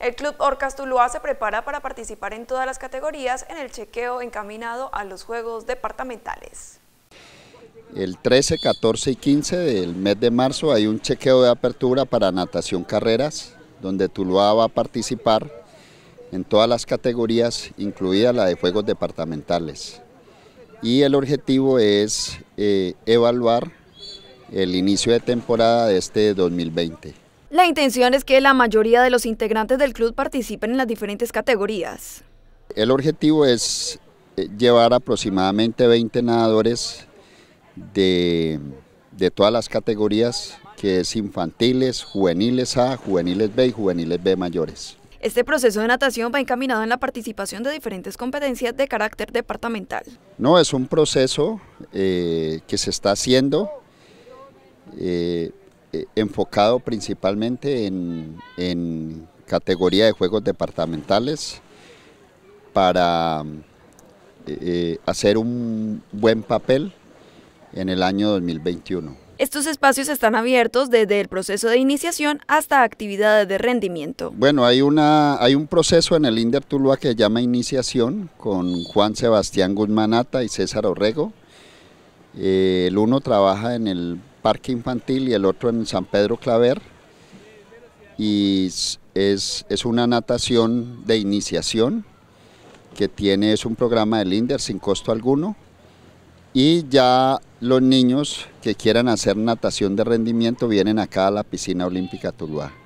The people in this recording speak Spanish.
El Club Orcas Tuluá se prepara para participar en todas las categorías en el chequeo encaminado a los Juegos Departamentales. El 13, 14 y 15 del mes de marzo hay un chequeo de apertura para natación carreras, donde Tuluá va a participar en todas las categorías, incluida la de Juegos Departamentales. Y el objetivo es eh, evaluar el inicio de temporada de este 2020. La intención es que la mayoría de los integrantes del club participen en las diferentes categorías. El objetivo es eh, llevar aproximadamente 20 nadadores de, todas las categorías, que es infantiles, juveniles A, juveniles B y juveniles B mayores. Este proceso de natación va encaminado en la participación de diferentes competencias de carácter departamental. No, es un proceso eh, que se está haciendo. Eh, eh, enfocado principalmente en, categoría de juegos departamentales para eh, eh, hacer un buen papel en el año 2021. Estos espacios están abiertos desde el proceso de iniciación hasta actividades de rendimiento. Bueno, hay, una, hay un proceso en el INDER Tuluá que se llama iniciación con Juan Sebastián Guzmanata y César Orrego. el uno trabaja en el Parque Infantil y el otro en San Pedro Claver. Y es, es una natación de iniciación que tiene, es un programa de LINDER sin costo alguno. Y ya los niños que quieran hacer natación de rendimiento vienen acá a la piscina olímpica Tuluá.